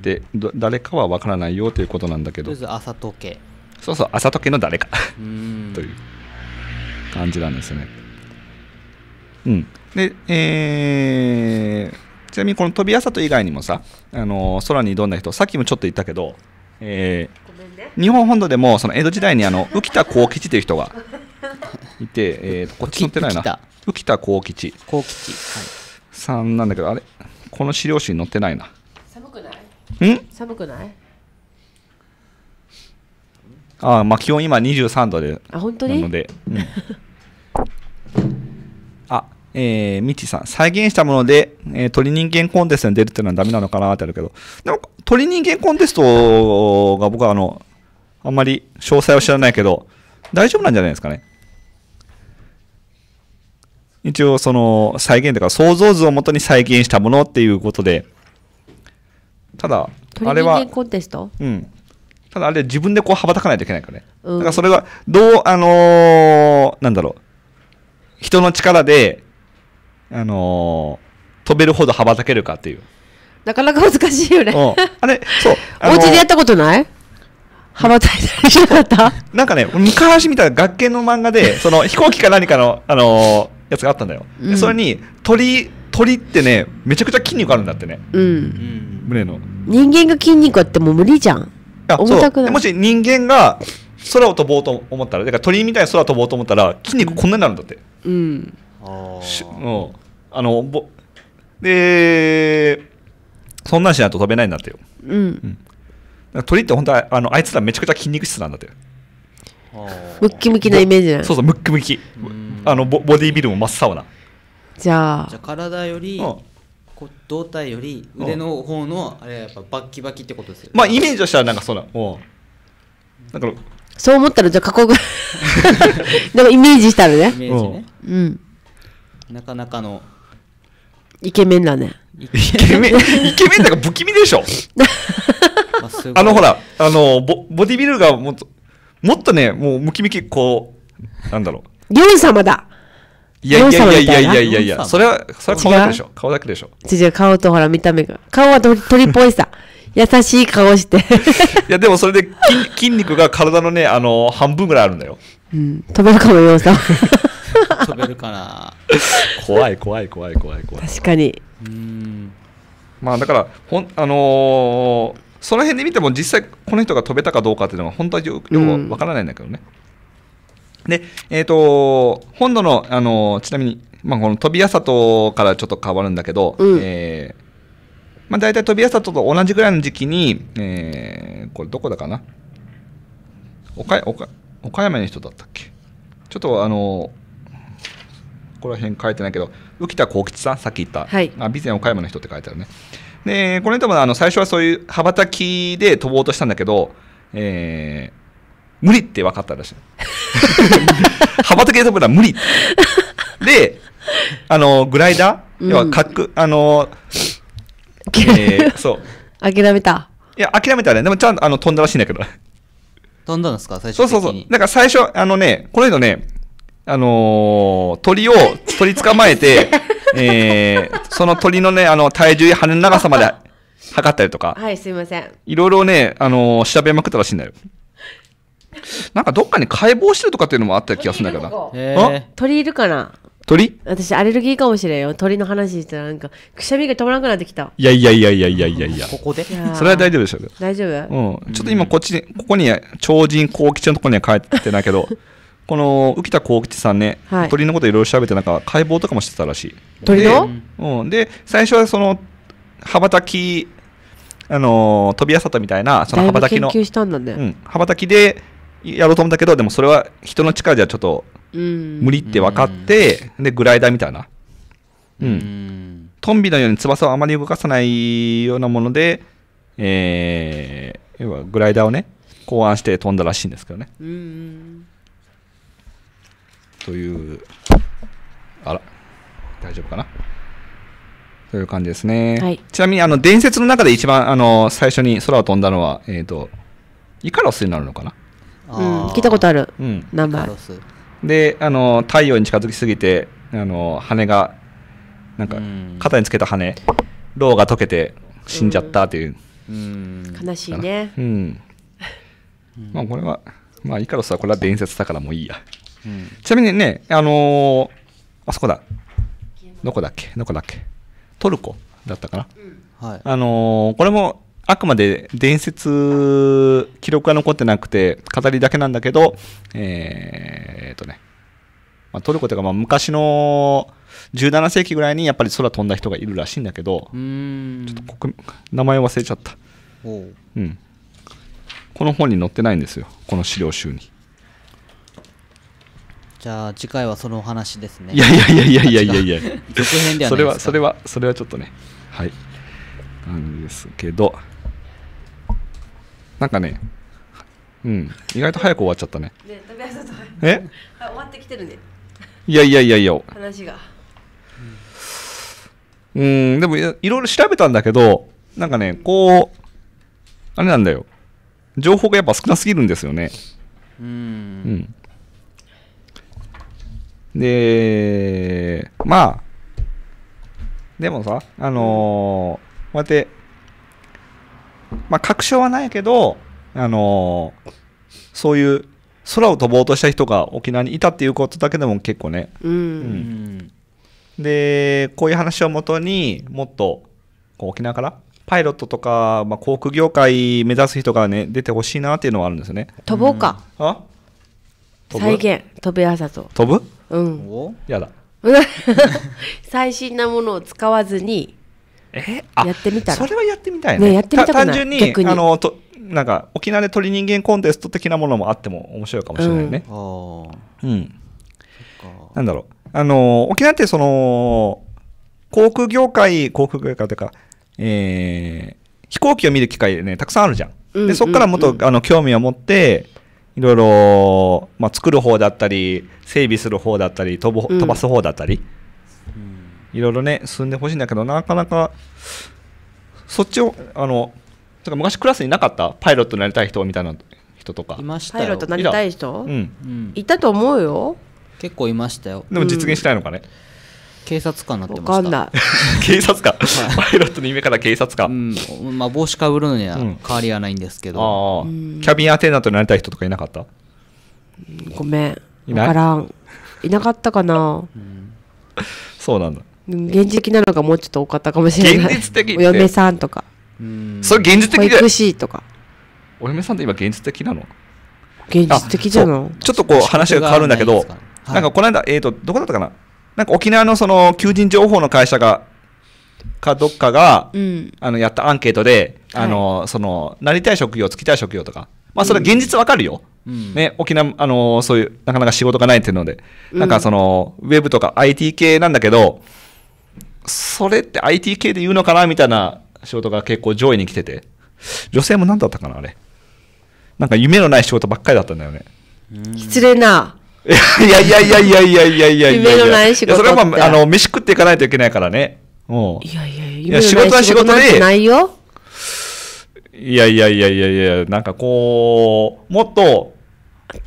で誰かはわからないよということなんだけど
とりあえず朝時計そうそう
朝時計の誰か と
いう
感じなんですよね。うん、で、えー、ちなみにこの飛び朝と以外にもさ、あの空に挑んだ人、さっきもちょっと言ったけど、えー、日本本土でもその江戸時代にあの浮田幸吉という人が いて、えー、こっち載ってないな、浮田幸吉幸吉、さんなんだけど、あれ、この資料集に載ってないな。
寒くないん寒くない
あまあ気温今23度であ本当になので、うん、あえー、みちさん、再現したもので、えー、鳥人間コンテストに出るっていうのはダメなのかなってあるけど、でも、鳥人間コンテストが僕はあの、あんまり詳細は知らないけど、大丈夫なんじゃないですかね。一応、その、再現というか、想像図をもとに再現したものっていうことで、ただ、
あれは、鳥人間コンテスト
うん。ただあれ自分でこう羽ばたかないといけないからね、うん、だからそれはどうあのー、なんだろう人の力であのー、飛べるほど羽ばたけるかっていう
なかなか難しいよね、あれ
そう、あのー、お家でやっ
たことない羽ばたいたりしなか
った なんかね昔見た学研の漫画で その飛行機か何かの、あのー、やつがあったんだよ、うん、それに鳥鳥ってねめちゃくちゃ筋肉あるんだってね、
うん、胸の人間が筋肉あっても無理じゃん重たくないもし人間
が空を飛ぼうと思ったらだから鳥みたいに空を飛ぼうと思ったら筋肉こんなになるんだって、うん、あのぼでそんなんしないと飛べないんだってよ、うん、うん、鳥って本当はあのあいつらめちゃくちゃ筋肉質なんだって
ムッキムキなイメージなそう
そうムッキムキあのボボディービルも真っ青な
じゃあじ
ゃあ体より、うんこ胴体より腕の方のあれはやっぱバッキバキってことですよ、ね、まあイメージとしてはなんかそうだもう
なんかそう思ったらじゃあ過去ぐらいでもイメージしたらねイメージねうん
なかなかの
イケメンだねイケメン イ
ケメンだから不気味でしょ
あ
のほら
あのボボディビルがもっ
ともっとねもうムキムキこうなんだろ
うリン様だ
いやいやいやいやいやいやそれは、それは顔だけでしょ。顔だけでしょ。
違う、顔とほら見た目が。顔は鳥っぽいさ。優しい顔して
いや、でもそれで筋筋肉が体のね、あの、半分ぐらいあるんだよ。
うん。飛べるかもよさ。
飛べるかな。怖い怖い怖い怖い怖い。確かに。うん。まあだから、ほん、あのー、その辺で見ても実際この人が飛べたかどうかっていうのは本当はよくわからないんだけどね。うんで、えっ、ー、と、本土の、あの、ちなみに、まあ、この飛び里からちょっと変わるんだけど、うん、えー、まあ、大体飛び里と同じぐらいの時期に、えー、これどこだかな岡岡岡山の人だったっけちょっとあのここら辺書いてないけど浮田幸吉さんさっき言った、はい、あ備前岡山の人って書いてあるねでこの人もあの最初はそういう羽ばたきで飛ぼうとしたんだけど、え無理って分かったらしい羽ば たきで飛ぶのは無理であのグライダー、うん、要はかくあの、え
ー、そう諦めた
いや諦めたねでもちゃんとあの飛んだらしいんだけど飛んだんですか最初そうそうそうなんか最初あのねこの人ねあのー、鳥を鳥捕まえて、えー、その鳥のねあの体重や羽の長さまで測ったりとか
はいすいません
いろいろねあのー、調べまくったらしいんだよ なんかどっかに解剖してるとかっていうのもあった気がするんだけど
鳥いるかな鳥私アレルギーかもしれんよ。鳥の話したらなんか、くしゃみが止まらなくなってきた。
いやいやいやいやいやいやいや。ここでそれは大丈夫でしょうけど。大丈夫うん。ちょっと今こっち、ここに、超人幸吉のとこには書いてないけど、この浮田幸吉さんね、はい、鳥のこといろいろ調べてなんか解剖とかもしてたらしい。鳥のうん。で、最初はその、羽ばたき、あの飛びやさたみたいな、その羽ばたきの。
羽
ばたきで、やろうと思ったけどでもそれは人の力じゃちょっと無理って分かって、でグライダーみたいな、
うん、
トンビのように翼をあまり動かさないようなもので、えー、要はグライダーをね考案して飛んだらしいんですけどね。というあら大丈夫かなという感じですね。はい、ちなみにあの伝説の中で一番あの最初に空を飛んだのは、えーと、とイカロスになるのかな
うん聞いたことある、うん、名前
であの太陽に近づきすぎてあの羽がなんか肩につけた羽ロうが溶けて死んじゃったという、
うん、悲しいね、
うん、まあこれはまあイカロスはこれは伝説だからもういいや、うん、ちなみにねあのー、あそこだどこだっけどこだっけトルコだったかな、はい、あのー、これもあくまで伝説、記録が残ってなくて、語りだけなんだけど、えー、っとね、まあ、トルコというか、まあ、昔の17世紀ぐらいにやっぱり空飛んだ人がいるらしいんだけど、ちょ
っと
国名前忘れちゃった。ううん。この本に載ってないんですよ、この資料集に。
じゃあ次回はそのお話ですねいやいやいやいやいやいやいや続編ではないですかそれはそれはそれはちょっとね
はいなんですけどなんかね、うん、意外と早く終わっちゃったね。ねえ終わってきてるね。いやいやいやいや。話が。うん、でもいろいろ調べたんだけど、なんかね、こう、あれなんだよ。情報がやっぱ少なすぎるんですよね。
うん
うん。で、まあ、でもさ、あのー、こうやって、まあ、確証はないけど、あのー、そういう空を飛ぼうとした人が沖縄にいたっていうことだけでも結構ね、うん、うん、でこういう話をもとにもっと沖縄からパイロットとか、まあ、航空業界目指す人がね出てほしいなっていうのはあるんですね
飛ぼうか、あ再現飛べあざと飛ぶうんやだ 最新なものを使わずにえー、やってみたらそれはやってみたいね、ね、やってみた単純にあの
となんか沖縄で鳥人間コンテスト的なものもあっても面白いかもしれないね、うん、うん、なんだろうあの沖縄ってその航空業界航空業界というか、えー、飛行機を見る機会ねたくさんあるじゃんうんうんうん、でそこからもっとあの興味を持っていろいろ、まあ、作る方だったり整備する方だったり飛ぶ、飛ばす方だったり、うんいろいろね進んでほしいんだけどなかなかそっちをあのか昔クラスになかったパイロットになりたい人みたいな人とかい
ましたパイロットになりたい人うん、いたと思うよ
結構いましたよでも実現したいのかね、うん、警察官になってましたわかんない 警察官、パイロットの夢から警察官、うん、まあ、帽子かぶるのには変わりはないんですけど、うん、キャビンアテンダントになりたい人とかいなかった
ごめん分からんいなかったかな、そうなんだ現実的なのがもうちょっと多かったかもしれない。現実的お嫁さんとか。うん。それ現実的だ保しいとか。
お嫁さんって今現実的なの
現実的じゃのちょっとこう話が変わるんだけど、はい、
なんかこの間、えっ、ー、と、どこだったかななんか沖縄のその求人情報の会社が、かどっかが、うん、あのやったアンケートで、あの、はい、その、なりたい職業、つきたい職業とか、まあそれは現実わかるよ。うん、ね、沖縄、あのそういう、なかなか仕事がないっていうので、うん、なんかその、ウェブとか IT 系なんだけど、それって IT 系で言うのかなみたいな仕事が結構上位に来てて。女性も何だったかなあれ。なんか夢のない仕事ばっかりだったんだよね。
失礼な。
いやいやいやいやいやいやいや夢のない仕事それはまあ、あの、飯食っていかないといけないからね。うん。いやいやいや、仕事は仕事で。ないよ。いやいやいやいやいや、なんかこう、もっと、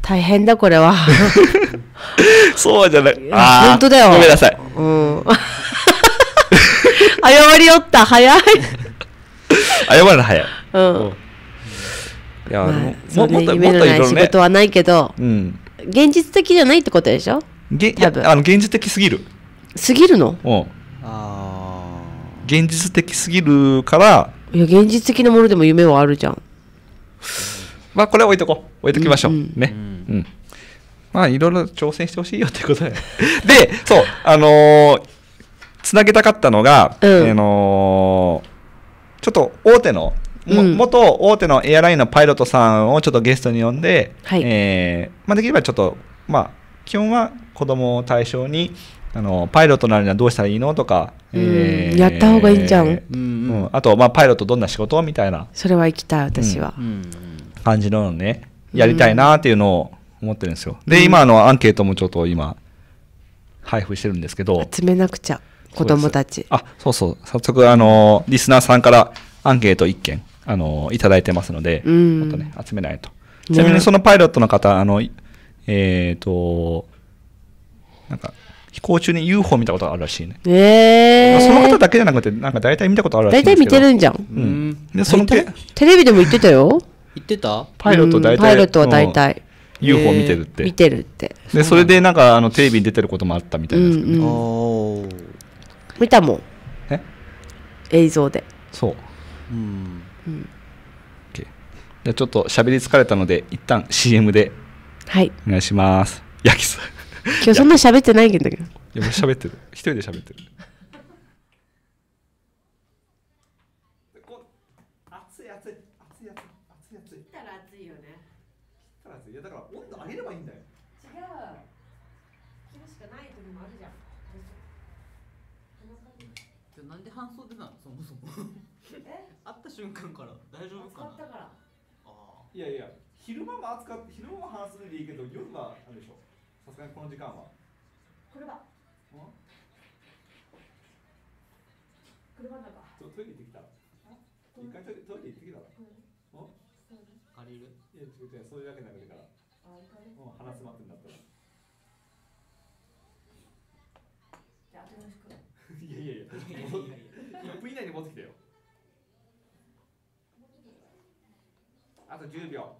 大変だ、これは。
そうじゃない。あ。本当だよ。ごめんなさ
い。うん。謝りよった早い
謝るの早い、うんいや、まあ、ももっと夢のない仕事
はないけど、うん、現実的じゃないってことでしょ
多分あの現実的すぎるすぎるのうんあ現実的すぎるから
いや現実的なものでも夢はあるじゃん
まあこれは置いとこう置いときましょう、うんうん、ね、うん、まあいろいろ挑戦してほしいよってことででそうあのーつなげたかったのが、あ、うん、のー、ちょっと大手の、うん、元大手のエアラインのパイロットさんをちょっとゲストに呼んで、はい、えー、まあ、できればちょっと、まあ、基本は子供を対象にあのパイロットなるにはどうしたらいいのとか、うん、えー、やったほうがいいんじゃん、うん、あと、まあ、パイロットどんな仕事みたいな
それは行きたい私は、うん、
感じのねやりたいなっていうのを思ってるんですよ、で今のアンケートもちょっと今配布してるんですけど集めなくちゃ子供たち。あ、そうそう。早速、あの、リスナーさんからアンケート1件、あの、いただいてますので、うん、とね、集めないと。ちなみにそのパイロットの方、あの、えっ、ー、と、なんか、飛行中に UFO 見たことあるらしいね。えー、その方だけじゃなくて、なんか大体見たことあるらしい大体見てる
んじゃん。うん。で、そのテレビでも言ってたよ。言ってたパイロット大体。パイロットは大体。UFO 見てるって。見てるって。で、そ
れでなんか、あの、テレビに出てることもあったみたいですけどね。う
んうん見たもんえ映像でそううんうん
じゃちょっと喋り疲れたので一旦 CM ではいお願いします、はい、焼きさ
今日そんな喋ってないんだけどい
やもう喋ってる一人で喋ってる
瞬間から大丈夫かなああいやいや昼間も扱って昼
間も話すのでいいけど夜はあるでしょさすがにこの時間は車車の中トイレ行ってきた一回トイレトイレ行ってきたら、うん、借りるいや違う違うそういうわけなくてから
もう鼻詰まってんだったらじゃあ後しくい
やいやいや1分以内に持ってきたよ那绝对标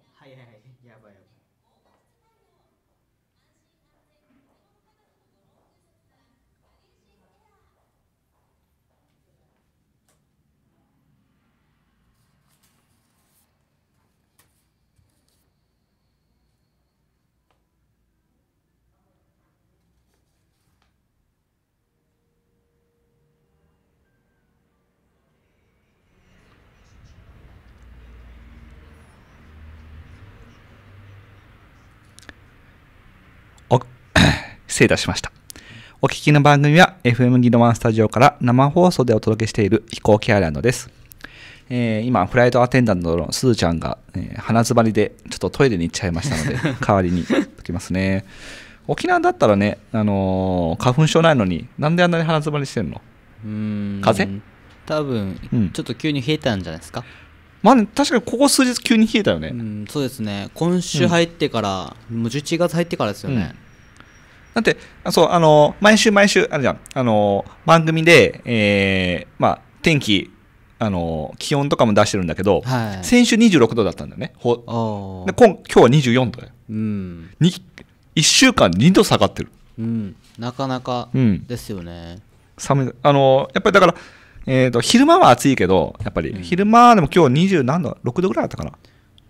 失礼いたしました。お聞きの番組は FM ギノワンスタジオから生放送でお届けしている飛行機アイランドです。えー、今、フライトアテンダントのすずちゃんが、えー、鼻詰まりでちょっとトイレに行っちゃいましたので、代わりに行きますね。沖縄だったらね、あのー、花粉症ないのに、
なんであんなに鼻詰まりしてんのうん風邪多分、うん、ちょっと急に冷えたんじゃないですか。まあ、ね、確かにここ数日急に冷えたよね。うん、そうですね。今週入ってから、うん、もう11月入ってからですよね。だって、そう、あの、毎週毎週、
あれじゃん、あの、番組で、えー、まあ、天気、あの、気温とかも出してるんだけど、はい、先週26度だったんだよね。ほで今今日は24度だよ。うん。1週間2度下がってる。
うん。なかなかですよね。うん、
寒い。あの、やっぱりだから、えーと、昼間は暑いけど、やっぱり、昼間でも今日20何度、6度ぐらいあったかな、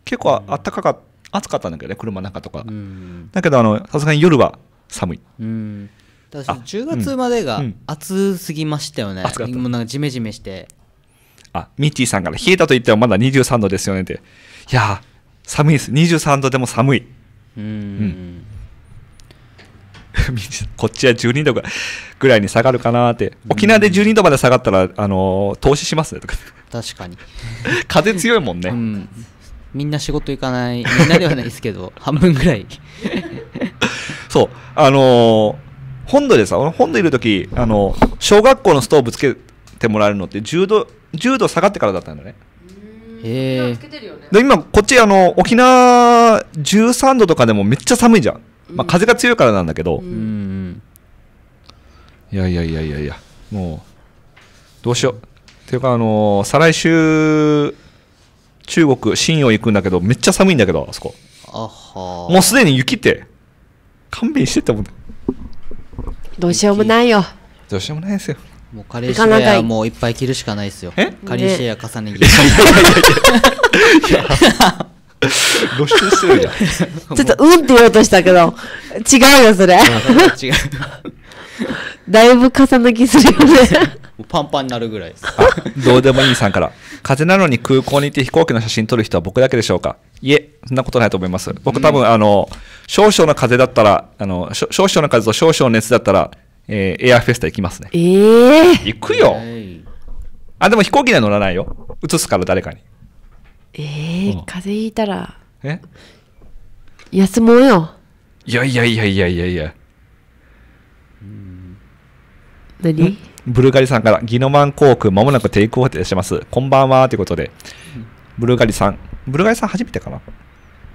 結構あったかか、暑かったんだけどね、車の中とか、うん、だけどあの、さすがに夜は寒い。
うん私10月までが暑すぎましたよね、うん、暑かったもうなんかジメジメして
あミッチーさんから冷えたと言ってもまだ23度ですよねっていや寒いです23度でも寒い
うん
こっちは12度ぐらいに下がるかなって沖縄で12度まで下がったら、あの投資しますねとか
確かに 風強いもんね、うん、みんな仕事行かないみんなではないですけど半分ぐらい
そう。あのー、本土でさ、本土いるとき、あのー、小学校のストーブつけてもらえるのって10度、10度下がってからだったんだね。へえ。で、今、こっち、あの、沖縄13度とかでもめっちゃ寒いじゃん。まあ、風が強いからなんだけど。うん。いやいやいやいやいや、もう、どうしよう。っていうか、あのー、再来週、中国、瀋陽行くんだけど、めっちゃ寒いんだけど、あそこ。
も
うすでに雪って。勘弁してたもん
どうしようもないよ
どうしようもないですよもうカレーシェアもういっぱい切るしかないですよカレーシェア重ね切りしち
ょっとうんって言おうとしたけど違うよそれ違うだいぶ重なきするよね
パンパンになるぐらいです
どうでもいいさんから風邪なのに空港に行って飛行機の写真撮る人は僕だけでしょうかいえそんなことないと思います僕多分、うん、あの少々の風邪だったらあの少々の風邪と少々の熱だったら、えー、エアフェスタ行きますねええー、行くよ、あでも飛行機には乗らないよ移すから誰かに
ええーうん、風邪ひいたらえ休もうよ
いやいやいやいやいやいや、うん何ブルガリさんから、ギノマン航空、まもなくテイクオフでします。こんばんは、ということで、ブルガリさん、ブルガリさん初めてかな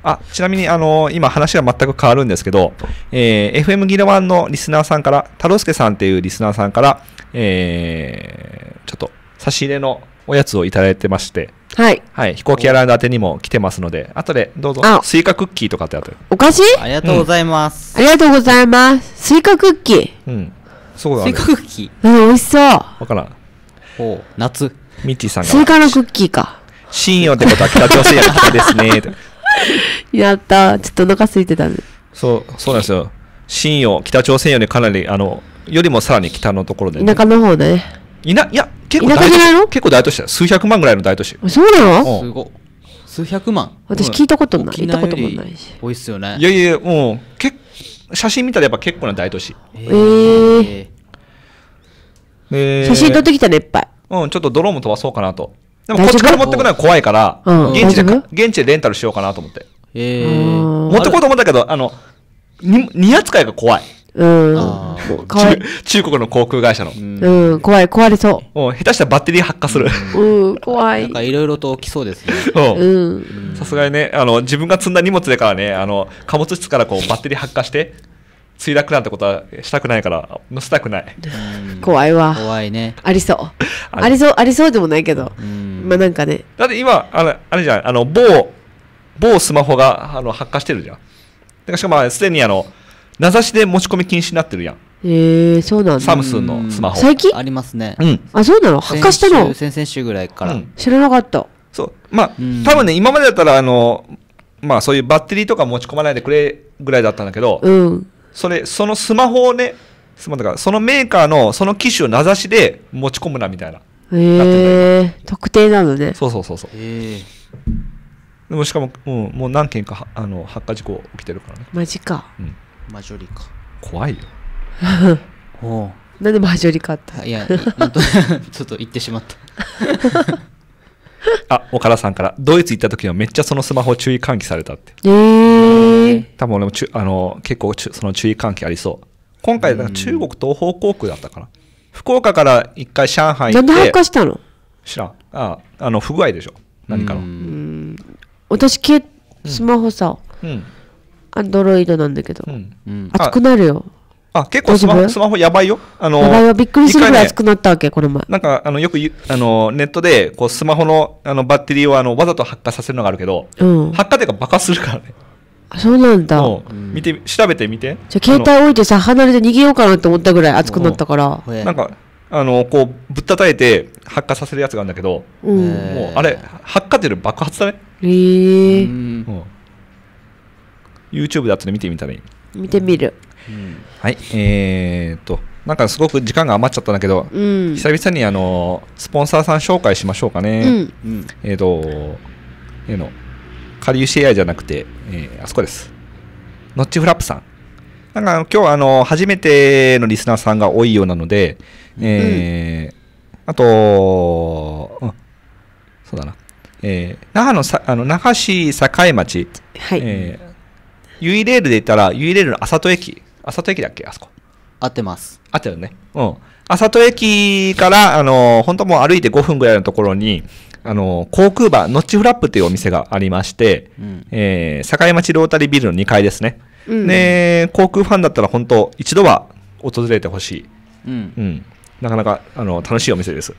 あ、ちなみに、あのー、今話が全く変わるんですけど、えー、FM ギノマンのリスナーさんから、太郎ケさんっていうリスナーさんから、えー、ちょっと、差し入れのおやつをいただいてまして、はい。はい。飛行機アランド宛てにも来てますので、後でどうぞ。スイカクッキーとかってあった
お菓子ありがとうございます、ありがとうございます。スイカクッキー。
うん。そうだ、スイね、カクッキーうん、美味しそう。わからんほう夏ミッチーさんがスイカの
クッキーか。
深夜ってことは北朝鮮やったですね
やったちょっとお腹空いてたんで。
そうそうなんですよ深夜北朝鮮よりかなりあのよりもさらに北のところで、ね、
田舎の方でいないや結構大田舎都の市結構
大都市だ数百万ぐらいの大都市
そうなの
すごい数百万私聞いたことない聞いたこともないし多いっすよねいやいやもうけ写真見たらやっぱ結構な大都市
え
えー。
写真撮ってきたね、いっぱい。うん、ちょっとドローンも飛ばそうかなと。
でもこっちから持ってくのは
怖いから、現地で、現地でレンタルしようかなと思って。えー、持ってこうと思ったけど、あの、に、に扱いが怖い。うん。中国の航空会社の。
うん、怖い、壊れそ
う。うん、下手したらバッテリー発火する。
うん、怖い。なん
かいろいろと起きそうですね。うん。さすがにね、あの、自分が積んだ荷物だからね、あの、貨物室からこうバッテリー発火して、墜落なんてことはしたくないから載せたくない、
怖いわ怖いねありそうありそうありそうでもないけど、まあなんかね
だって今あれあれじゃんあの某某スマホがあの発火してるじゃんしかもすでにあの名指しで持ち込み禁止になってるやん
ええそうなんだサムスンのスマホ最近
ありますね、う
ん、
あそうなの発火したの
先々週ぐらいから、
知らなかった
そう
まあ多分ね今までだったらあのまあそういうバッテリーとか持ち込まないでくれぐらいだったんだけど、うん、それそのスマホをねスマかそのメーカーのその機種を名指しで持ち込むなみたいな
へえ特定なのねそ
うそうそうそうでもしかも、うん、もう何件かあの発火事故起きて
るからねマジか、うん、マジョリか怖いよ おなんでマジョリかっていや ちょ
っ
と言ってしまった
あ、岡田さんから、ドイツ行った時はめっちゃそのスマホ注意喚起されたって。
えー、
多分俺もあの、結構その注意喚起ありそう。今回、中国東方航空だったかな。福岡から一回上海行って。なんで発したの知らん。あ、あの、不具合でしょ。何かの。うん
私、スマホさ、アンドロイドなんだけど、うんうん、熱くなるよ。
あ結構スマスマホやばいよ。あのやばいよびっくりするぐらい熱く
なったわけ、この前。
なんかあのよくあのネットでこうスマホのあのバッテリーをあのわざと発火させるのがあるけど、うん、発火っていうか爆発するからね。
あそうなんだ。見て調べてみて。じゃ携帯置いてさ離れて逃げようかなって思ったぐらい熱くなったから。
なんかあのこうぶったたいて発火させるやつがあるんだけど、うん、もうあれ発火っていうより爆発だね。
へえー。
うん、YouTube で後で見てみたらいい。
見てみる。うん
はいえー、っとなんかすごく時間が余っちゃったんだけど、うん、久々にあのスポンサーさん紹介しましょうかね、うん、えっ、ー、と、えー、の下流シエアじゃなくて、えー、あそこですノッチフラップさんなんか今日あの初めてのリスナーさんが多いようなので、えー、うん、あと、うん、そうだな、えー、那覇のさあの那覇市境町、はいえー、ユイレールで言ったらユイレールのあさと駅あさと駅だっけあそこ合ってます合ってるねうんあさと駅からあの本当もう歩いて5分ぐらいのところにあの航空バーノッチフラップというお店がありまして、うん、えー、境町ロータリービルの2階ですね、うん、で航空ファンだったら本当一度は訪れてほしい、うん、うん、なかなかあの楽しいお店です、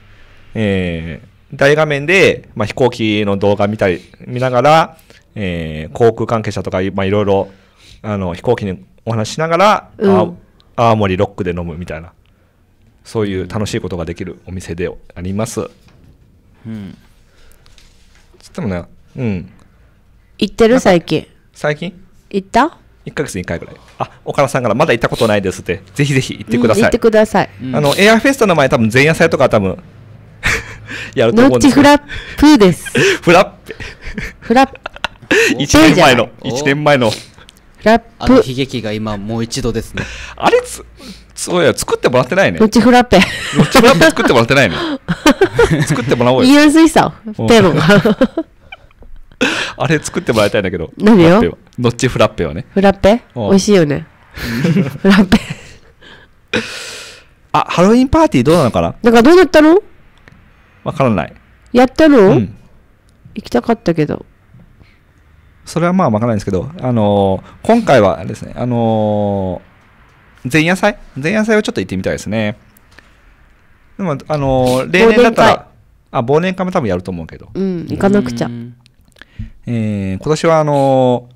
えー、大画面で、まあ、飛行機の動画見たり見ながら、えー、航空関係者とか、まあ、いろいろあの飛行機にお話しながら、うん、青森ロックで飲むみたいなそういう楽しいことができるお店であります。うん。つってもね、うん。
行ってる最近。最近行った
?1 か月に1回ぐらい。あ、岡田さんからまだ行ったことないですって、ぜひぜひ行ってください。うん、行って
ください。あの、
エアフェストの前多分前夜祭とか多分 やると思うんですけど。ッチ
フラップです。
フラップ。
フラップ。1 年前の、1年前の。ラップ
あの悲劇が今もう一度ですね あれつそうや作ってもらってないねロッチフラッペロッチフラッペ作ってもらってないね 作ってもらおうよ言いやすいさペ
ロ
あれ作ってもらいたいんだけど何よノッチフラッペはね
フラッペ美味しいよねフラッペ
あハロウィンパーティーどうなのかな
なんかどうなったのわからないやったの、うん、行きたかったけど
それはまあわからないんですけど、あのー、今回はですね、あのー、前夜祭前夜祭をちょっと行ってみたいですね。でも、あのー、例年だったら、あ、忘年会も多分やると思うけど。うん、行かなくちゃ。えー、今年はあの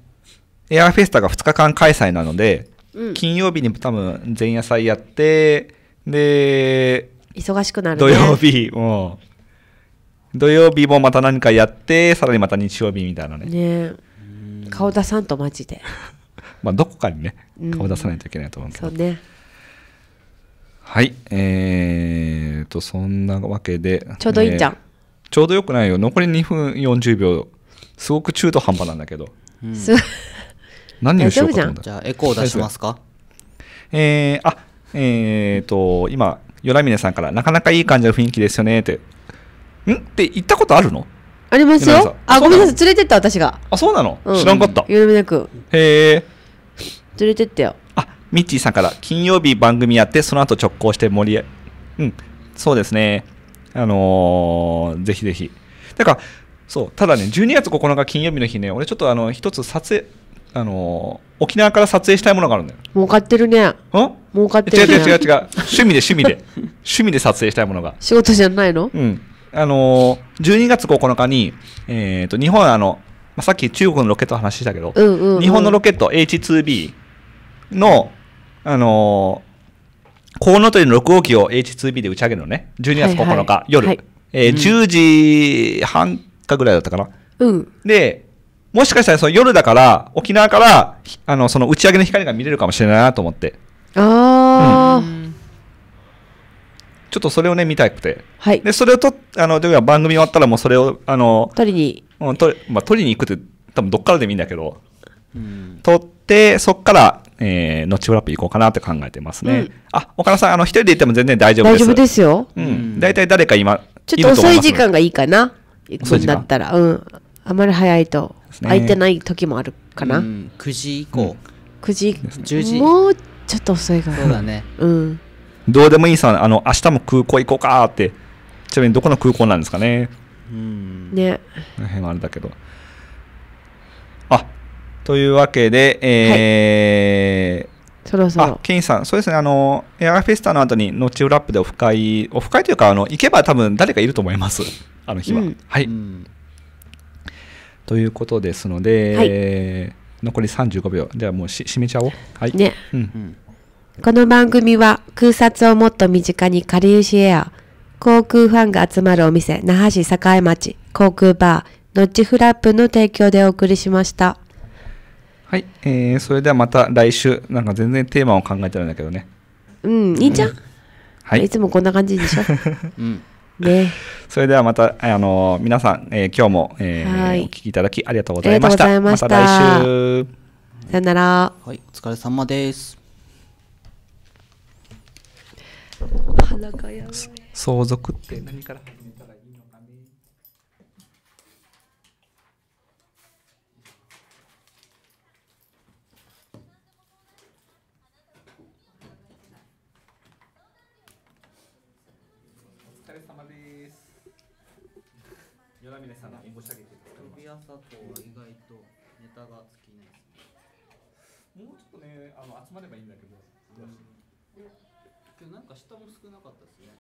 エアフェスタが2日間開催なので、うん、金曜日に多分前夜祭やって、で、
忙しくなる、ね、土曜
日も、う、土曜日もまた何かやって、さらにまた日曜日みたいなね。
ね顔出さんとマジで
まあどこかにね顔出さないといけないと思うけど、うん、そうねはいえー、とそんなわけでちょうどいいじゃん、ちょうどよくないよ残り2分40秒すごく中途半端なんだけど、うん、何をしようかと思ったじゃあエコー出しますかえー、あえーと今よらみねさんからなかなかいい感じの雰囲気ですよねってんって言ったことあるの
ありますよあごめんなさい連れてった私があそ
うなの、知らんかった
るみなくへえ連れてったよあ
ミッチーさんから金曜日番組やってその後直行して盛りうんそうですねあのー、ぜひぜひだからそうただね12月9日金曜日の日ね俺ちょっとあの一つ撮影あのー、沖縄から撮影したいものがあるんだよ。
儲かってるね。ん儲かってるね。違う違う違う違う。
趣味で趣味で。趣味で撮影したいものが。
仕事じゃないのう
ん。あのー、12月9日に、えっ、ー、と、日本あの、まあ、さっき中国のロケット話したけど、うんう
んうん、日本のロ
ケット H2B の、あのー、コウノトリの6号機を H2B で打ち上げるのね。12月9日、はいはい、夜、はい、えー、うん、10時半かぐらいだったかな。うん、で、もしかしたらその夜だから、沖縄から、あの、その打ち上げの光が見れるかもしれないなと思って。
ああ、うん、
ちょっとそれをね、見たくて。はい。で、それをと、あの、では番組終わったらもうそれを、あの、取りに。うん、取り、まあ、取りに行くって、多分どっからでもいいんだけど、うん、取って、そっから、えー、ノッチフラップ行こうかなって考えてますね。うん、あ、岡田さん、あの、一人で行っても全然大丈夫です。大丈夫ですよ。うん。大体誰か今、ちょっと遅い時間
がいいかな。行くんだったら、うん。あまり早いと、空いてない時もあるかな。う
ん、9時以降。
9時、10時。もうちょっと遅いから。そうだね。うん。
どうでもいいさん、あの明日も空港行こうかってちなみにどこの空港なんですかねねあれだけどあというわけでえー、はいそろそろ。あ、ケインさん、そうですね、あの、エアフェスタの後に、後ラップでオフ会、オフ会というか、あの、行けば多分誰かいると思います。あの日は。うん、はい、うん、ということですので、はい、残り35秒。ではもうし、締めちゃおう。はい。ね。うん、うん
この番組は空撮をもっと身近にかりゆしエア、航空ファンが集まるお店、那覇市栄町航空バー、ノッチフラップの提供でお送りしました。はい、
えー、それではまた来週、なんか全然テーマを考えてるんだけどね。
うん、いいじゃん。はい、いつもこんな感じでしょ。うん、ね。
それではまた、あの皆さん、えー、今日も、えー、お聞きいただきありがとうございました。ましたまた来週。
さよなら。は
い、お疲れ様で
す。
鼻がやばい
相続って
何から入る